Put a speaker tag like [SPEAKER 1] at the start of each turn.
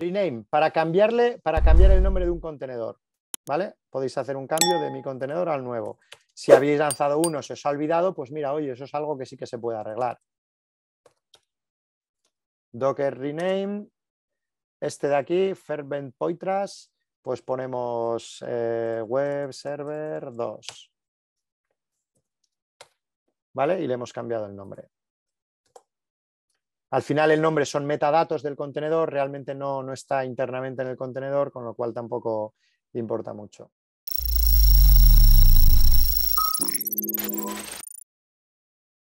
[SPEAKER 1] rename, para cambiarle, para cambiar el nombre de un contenedor, ¿vale? Podéis hacer un cambio de mi contenedor al nuevo. Si habéis lanzado uno, se os ha olvidado, pues mira, oye, eso es algo que sí que se puede arreglar. Docker rename, este de aquí, Fervent Poitras, pues ponemos eh, web server 2. ¿Vale? Y le hemos cambiado el nombre. Al final el nombre son metadatos del contenedor, realmente no, no está internamente en el contenedor, con lo cual tampoco importa mucho.